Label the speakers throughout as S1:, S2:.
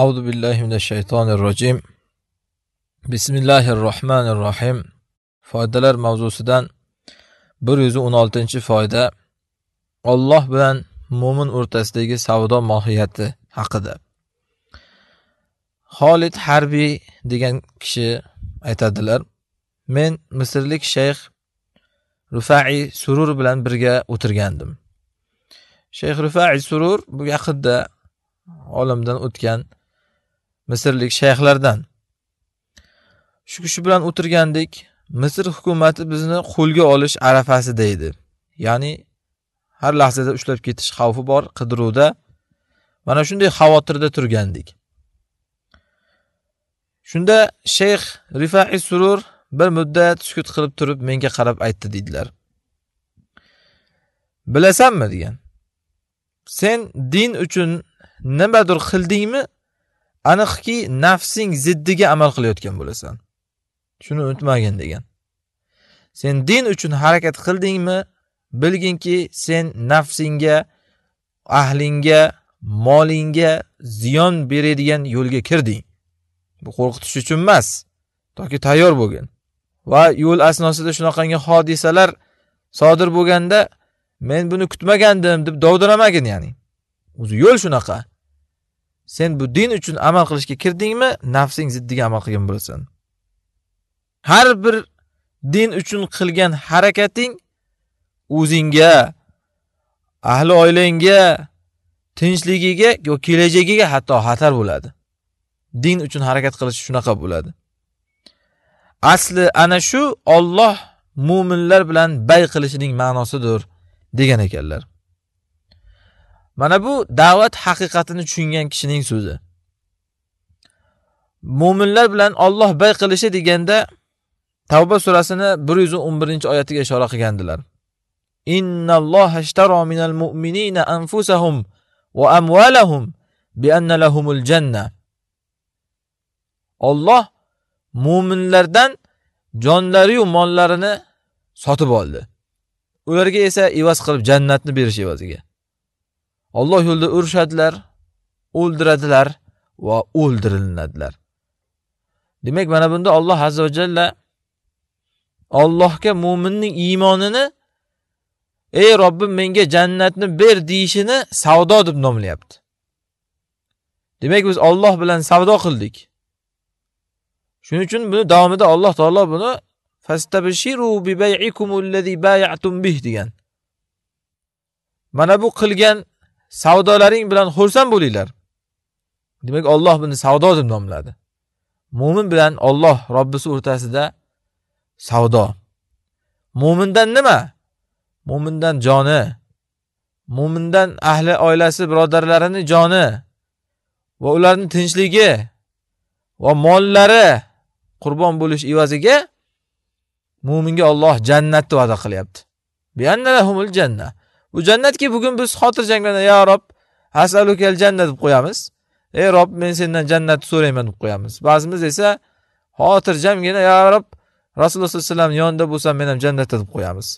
S1: أعوذ بالله من الشيطان الرجيم بسم الله الرحمن الرحيم foydalar mavzusidan 116 yuz o'n oltinchi foyda olloh bilan mo'min o'rtasidagi savdo mohiyati haqida xolid harbiy degan kishi aytadilar men misrlik shayx rufai surur bilan birga o'tirgandim shayx rufai surur bu yaqinda olamdan o'tgan misrlik shayxlardan shu kishi bilan o'tirgandik misr hukumati bizni qo'lga olish arafasida edi ya'ni har lahzada ushlab ketish xavfi bor qidiruvda mana shunday xavotirda turgandik shunda shayx rifai surur bir muddat sukut qilib turib menga qarab aytdi deydilar bilasanmi degan sen din uchun nimadir qildingmi aniqki nafsing ziddiga amal qilayotgan bo'lasan shuni unutmagin degan sen din uchun harakat qildingmi bilginki sen nafsingga ahlingga molingga ziyon beradigan yo'lga kirding bu qo'rqitish uchun emas toki tayyor bo'lgin va yo'l asnosida shunaqangi hodisalar sodir bo'lganda men buni kutmagandim deb dovdiramagin ya'ni o'zi yo'l shunaqa sen bu din uchun amal qilishga kirdingmi nafsing ziddiga amal qilgan bo'lasan har bir din uchun qilgan harakating o'zingga ahli oilangga tinchligiga yo kelajagiga hatto xatar bo'ladi din uchun harakat qilish shunaqa bo'ladi asli ana shu Alloh mu'minlar bilan bay qilishining ma'nosidir degan ekanlar Mana bu da'vat haqiqatini tushungan kishining so'zi. Mo'minlar bilan Alloh bay qilishi deganda Tavba surasini 111-oyatiga ishora qilgandilar. Alloh hashtaro minal mu'minina anfusahum va amwalahum bi anna lahumul janna. Alloh mu'minlardan jonlari va mollarini sotib oldi. Ularga esa evaz qilib jannatni berish evaziga. Alloh yo'lida urushadilar, o'ldiradilar va o'ldirilinadilar Demak, mana bunda Alloh azza va jalla Allohga mu'minning iymonini ey Robbim menga jannatni ber deyishini savdo deb nomlayapti. Demak, biz Alloh bilan savdo qildik. Shuning uchun buni davomida Alloh taolo buni fastabshiru bi bay'ikumul allazi bay'atum bih degan. Mana bu qilgan savdolaring bilan xursand bo'linglar demak olloh buni savdo deb nomladi mo'min bilan olloh robbisi o'rtasida savdo mo'mindan nima mo'mindan joni mo'mindan ahli oilasi birodarlarini joni va ularni tinchligi va mollari qurbon bo'lish evaziga mo'minga olloh jannatni va'da qilyapti jannat u jannatki bugun biz xotirjam yo rob asalukal janna deb qo'yamiz ey rob men sendan jannatni so'rayman deb qo'yamiz ba'zimiz esa xotirjamgina yo rob rasululloh sallallohu alayhi vasallam yonida bo'lsam men ham jannatda deb qo'yamiz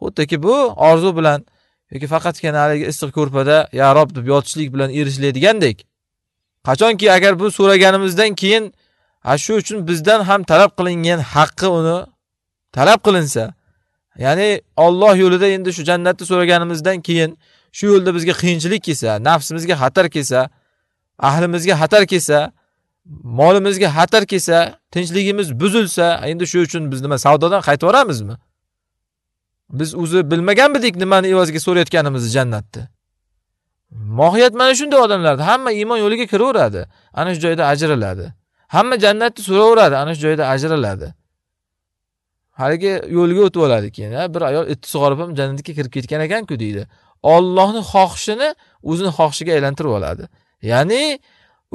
S1: xuddiki bu orzu bilan yoki faqatgina haligi issiq ko'rpada ya rob deb yotishlik bilan erishiladigandek qachonki agar bu so'raganimizdan keyin shu uchun bizdan ham talab qilingan haqqi uni talab qilinsa ya'ni Alloh yo'lida endi shu jannatni so'raganimizdan keyin shu yo'lda bizga qiyinchilik kelsa, nafsimizga xatar kelsa, ahlimizga xatar kelsa, molimizga xatar kelsa, tinchligimiz buzilsa, endi shu uchun biz nima savdodan qaytib yuboramizmi? Biz o'zi bilmaganmidik nimani evaziga so'rayotganimizni jannatni. Mohiyat mana shunday odamlarda hamma iymon yo'liga kiraveradi, ana shu joyda ajraladi. Hamma jannatni so'raveradi, ana shu joyda ajraladi. haligi yo'lga o'tib oladi keyin bir ayol itni sug'orib ham jannatga kirib ketgan ekanku deydi ollohni xohishini o'zini xohishiga aylantirib oladi ya'ni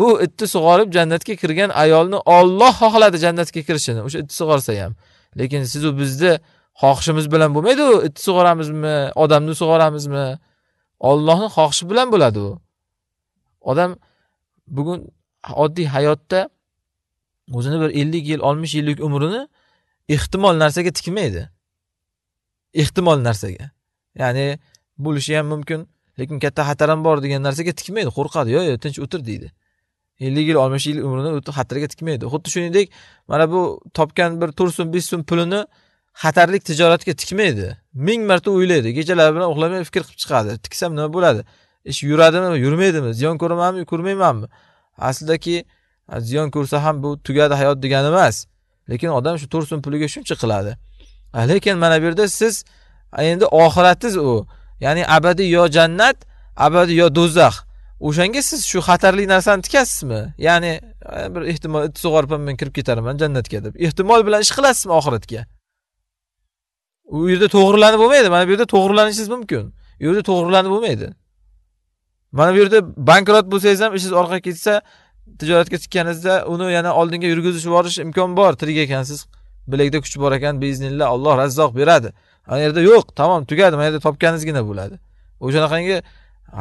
S1: u itni sug'orib jannatga kirgan ayolni olloh xohladi jannatga kirishini o'sha itni sug'orsa ham lekin sizu bizni xohishimiz bilan bo'lmaydi u itni sug'oramizmi odamni sug'oramizmi ollohni xohishi bilan bo'ladi u odam bugun oddiy hayotda o'zini bir ellik yil oltmish yillik umrini ehtimol narsaga tikmaydi ehtimol narsaga ya'ni bo'lishi ham mumkin lekin katta xatar ham bor degan narsaga tikmaydi qo'rqadi yo'q yo'q tinch o'tir deydi ellik yil oltmish yil umrini xatarga tikmaydi xuddi shuningdek mana bu topgan bir to'rt so'm besh so'm pulini xatarlik tijoratga tikmaydi ming marta o'ylaydi kechalari bilan uxlamay fikr qilib chiqadi tiksam nima bo'ladi ish yuradimi yurmaydimi ziyon ko'ramanmi ko'rmaymanmi aslidaki ziyon ko'rsa ham bu tugadi hayot degani emas lekin odam shu to'rt so'm puliga shuncha qiladi lekin mana bu yerda siz endi oxiratingiz u ya'ni abadiy yo jannat abadiy yo do'zax o'shanga siz shu xatarli narsani tikasizmi ya'ni bir ehtimol it sug'orpa men kirib ketarman jannatga deb ehtimol bilan ish qilasizmi oxiratga u yerda to'g'rilanib bo'lmaydi mana bu yerda to'g'rilanishingiz mumkin u yerda to'g'rilanib bo'lmaydi mana bu yerda bankrot bo'lsangiz ham ishingiz orqaga ketsa tijoratga chiqqaningizda uni yana oldinga yurgizib yuborish imkon bor tirik ekansiz bilakda kuch bor ekan biznilla alloh razzoq beradi ana yerda yo'q tamom tugadi mana yerda topganingizgina bo'ladi o'shanaqangi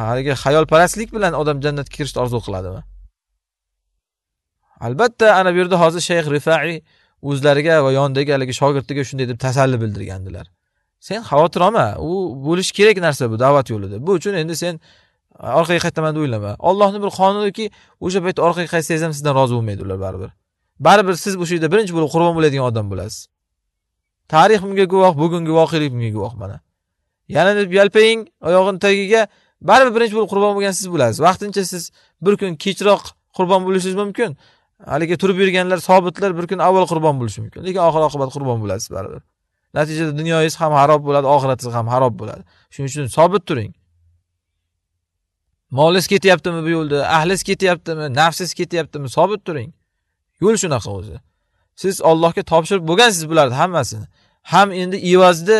S1: haligi xayolparastlik bilan odam jannatga kirishni orzu qiladimi albatta ana bu yerda hozir shayx rifai o'zlariga va yonidagi haligi shogirdiga shunday deb tasalli bildirgandilar sen xavotir olma u bo'lishi kerak narsa bu da'vat yo'lida bu uchun endi sen orqaga qaytaman deb o'ylama ollohni bir qonuniki o'sha paytda orqaga qaytsangiz ham sizdan rozi bo'lmaydi ular baribir baribir siz o'sha yerda birinchi bo'lib qurbon bo'ladigan odam bo'lasiz tarix bunga guvoh bugungi voqelik bunga guvoh mana yalinib yalpaying oyog'ini tagiga baribir birinchi bo'lib qurbon bo'lgan siz bo'lasiz vaqtincha siz bir kun kechroq qurbon bo'lishingiz mumkin haligi turib yurganlar sobitlar bir kun avval qurbon bo'lishi mumkin lekin oxir oqibat qurbon bo'lasiz baribir natijada dunyoyingiz ham harob bo'ladi oxiratingiz ham harob bo'ladi shuning uchun sobit turing molingiz ketyaptimi bu yo'lda ahliz ketyaptimi nafsingiz ketyaptimi sobit turing yo'l shunaqa o'zi siz ollohga topshirib bo'lgansiz bularni hammasini ham endi evazda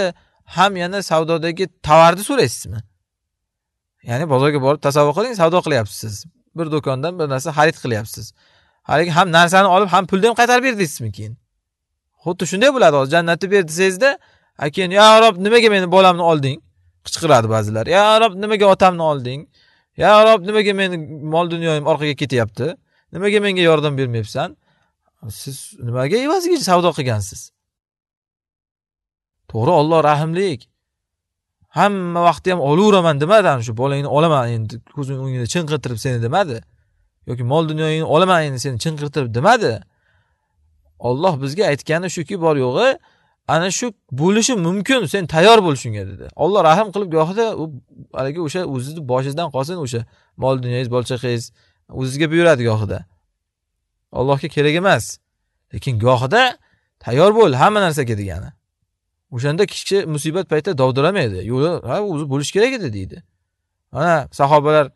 S1: ham yana savdodagi tovarni so'raysizmi ya'ni bozorga borib tasavvur qiling savdo qilyapsiz siz bir do'kondan bir narsa xarid qilyapsiz haligi ham narsani olib ham pulni ham qaytarib ber deysizmi keyin xuddi shunday bo'ladi hozir jannatni ber desangizda keyin yo rob nimaga meni bolamni olding qichqiradi ba'zilar yo rob nimaga otamni olding ya rob nimaga meni mol dunyoyim orqaga ketyapti nimaga menga yordam bermayapsan siz nimaga evaziga savdo qilgansiz to'g'ri olloh rahmlik hamma vaqtda ham olaveraman demadi ana shu bolangni olaman endi ko'zingni o'ngida chinqirtirib seni demadi yoki mol dunyoyingni olaman endi seni chinqirtirib demadi olloh bizga aytgani shuki bor yo'g'i ana shu bo'lishi mumkin sen tayyor bo'l shunga dedi olloh rahm qilib gohida u haligi o'sha o'zizni boshingizdan qolsin o'sha mol dunyoyingiz bola o'zizga buyuradi gohida allohga kerak emas lekin gohida tayyor bo'l hamma narsaga degani o'shanda kishi musibat paytida dovdiramaydi yo'li ha o'zi bo'lishi kerak edi deydi mana sahobalar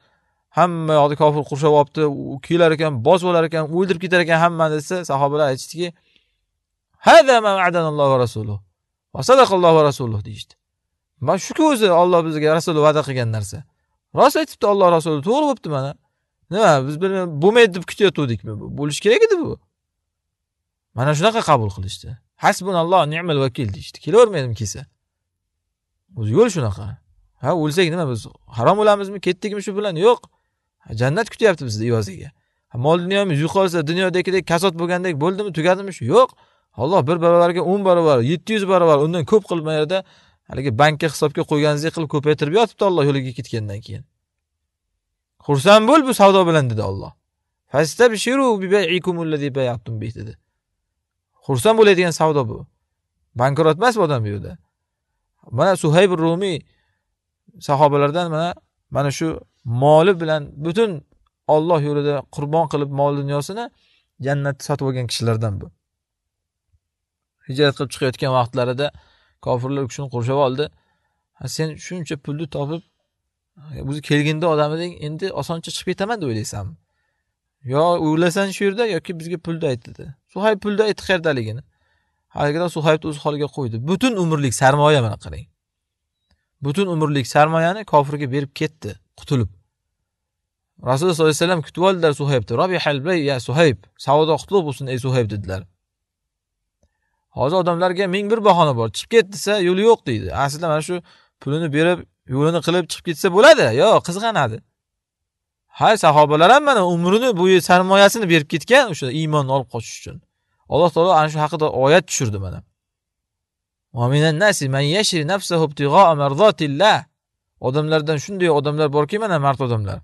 S1: hamma yoqni kofir qurshab olibdi kelar ekan bosib olar ekan o'ldirib ketar ekan hammani desa sahobalar aytishdiki Hada ma adanallohu va rasuluh. Va deydi. Mana shuku o'zi Alloh bizga rasuli va'da qilgan narsa. Rost aytibdi Alloh rasuli, to'g'ri bo'pti mana. Nima, biz bo'lmaydi deb kutayotgandikmi? Bo'lish kerak edi bu. Mana shunaqa qabul qilishdi. Hasbunalloh ni'mal vakil deydi. Kelavermaydimi kelsa. O'zi yo'l shunaqa. Ha, o'lsak nima biz harom o'lamizmi, ketdikmi shu bilan? Yo'q. Jannat kutyapti bizni evaziga Mol dunyomiz yo'qolsa, dunyodagidek kasod bo'lgandek bo'ldimi, tugadimi shu? Yo'q. Alloh bir barobarga 10 barobar, 700 barobar undan ko'p qilmayarda haligi bankka hisobga qo'yganingizdek qilib ko'paytirib yotibdi Alloh yo'liga ketgandan keyin. Xursand bo'l bu savdo bilan dedi Alloh. bi dedi. Xursand bo'ladigan savdo bu. Bankrot emas bu odam bu yerda. Mana Suhayb Rumi sahobalardan mana mana shu moli bilan butun Alloh yo'lida qurbon qilib mol dunyosini jannatni sotib olgan kishilardan bu. hijrat qilib chiqayotgan vaqtlarida kofirlar u kishini qurshab oldi sen shuncha pulni topib o'zi kelganda odam eding endi osoncha chiqib ketaman deb o'ylaysanmi yo o'ylasan shu yerda yoki bizga pulni ayt dedi suhayb pulni aytdi qayerdaligini haligida suhaybni o'z holiga qo'ydi butun umrlik sarmoya mana qarang butun umrlik sarmoyani kofirga berib ketdi qutulib rasululloh sollallohu alayhi vasallam kutib oldilar suhaybni robi halbay ya suhayb savdo qutlug' bo'lsin ey suhayb dedilar hozir odamlarga ming bir bahona bor chiqib ket desa yo'li yo'q deydi aslida mana shu pulini berib yo'lini qilib chiqib ketsa bo'ladi yo'q qizg'anadi hay sahobalar ham mana umrini bo'yi sarmoyasini berib ketgan o'sha iymonni olib qochish uchun alloh taolo ana shu haqida oyat tushirdi mana odamlardan shunday odamlar borki mana mard odamlar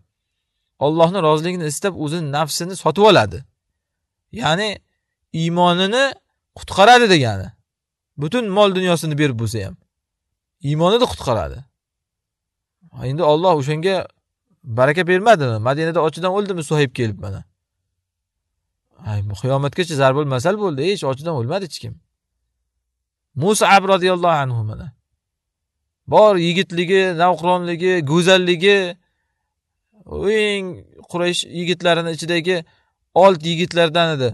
S1: ollohni roziligini istab o'zini nafsini sotib oladi ya'ni iymonini qutqaradi degani butun mol dunyosini berib bo'lsa ham iymonida qutqaradi endi olloh o'shanga baraka bermadimi madinada ochidan o'ldimi suhayb kelib mana ay qiyomatgacha zarbul masal bo'ldi hech ochidan o'lmadi hech kim ab roziyallohu anhu mana bor yigitligi navqironligi go'zalligi eng quraysh yigitlarini ichidagi old yigitlardan edi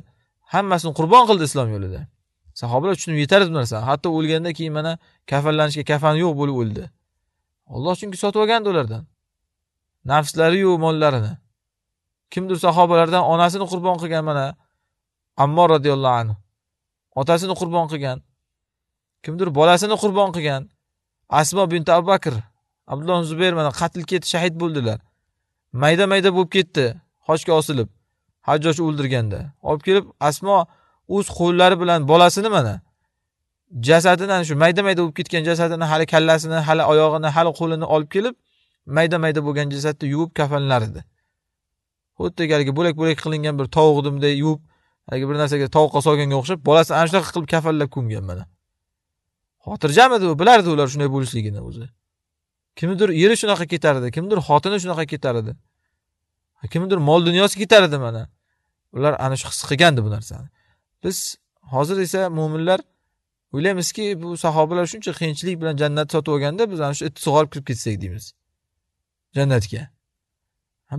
S1: hammasini qurbon qildi islom yo'lida sahobalar tushunib yetardi bu narsani hatto o'lgandan keyin mana kafanlanishga kafani yo'q bo'lib o'ldi olloh chunki sotib olgandi ulardan nafslariyu mollarini kimdir sahobalardan onasini qurbon qilgan mana ammor roziyallohu anhu otasini qurbon qilgan kimdir bolasini qurbon qilgan asmo bin abu bakr abdulloh zubayr mana qatl ketdi shahid bo'ldilar mayda mayda bo'lib ketdi xochga osilib hajjoj o'ldirganda olib kelib asmo o'z qo'llari bilan bolasini mana jasadini ana shu mayda mayda bo'lib ketgan jasadini hali kallasini hali oyog'ini hali qo'lini olib kelib mayda mayda bo'lgan jasadni yuvib kafanlar edi xuddi haligi bo'lak bo'lak qilingan bir tovuq yuvib haligi bir narsaga tovuqqa solganga o'xshab bolasini ana shunaqa qilib kafanlab ko'mgan mana xotirjam edi bilardi ular shunday bo'lishligini o'zi kimnidir eri shunaqa ketardi kimdir xotini shunaqa ketardi kimnidir mol dunyosi ketar edi mana ular ana shu his qilgandi bu narsani biz hozir esa mo'minlar o'ylaymizki bu sahobalar shuncha qiyinchilik bilan jannatni sotib olganda biz ana shu itni sug'orib kirib ketsak deymiz jannatga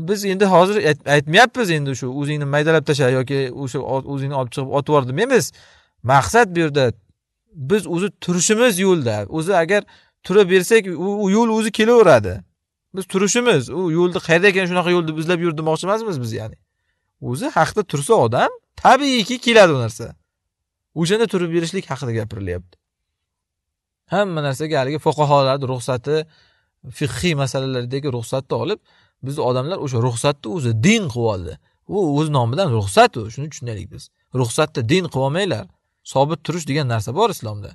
S1: biz endi hozir aytmayapmiz endi shu o'zingni maydalab tashla yoki o'sha o'zingni olib chiqib otib yubor demaymiz emas maqsad bu yerda biz o'zi turishimiz yo'lda o'zi agar tura bersak u yo'l o'zi kelaveradi biz turishimiz u yo'lni qayerda ekan shunaqa yo'lni izlab yur demoqchi emasmiz biz ya'ni o'zi haqda tursa odam tabiiyki keladi u narsa o'shanda turib berishlik haqida gapirilyapti hamma narsaga haligi fuqarolarni ruxsati fiqhiy masalalardagi ruxsatni olib biz odamlar o'sha ruxsatni o'zi din qilib oldi u o'z nomidan ruxsat u shuni tushunaylik biz ruxsatni din qilib olmanglar sobit turish degan narsa bor islomda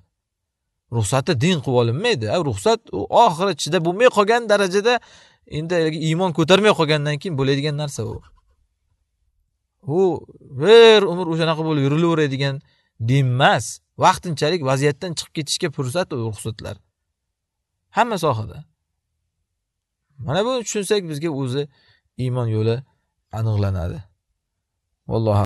S1: ruxsati din qilib olinmaydi ruxsat u oxiri chidab bo'lmay qolgan darajada endi iymon ko'tarmay qolgandan keyin bo'ladigan narsa u u bir umr o'shanaqa bo'lib yurilaveradigan din emas vaqtinchalik vaziyatdan chiqib ketishga fursat u ruxsatlar hamma sohada mana buni tushunsak bizga o'zi iymon yo'li aniqlanadi vallohu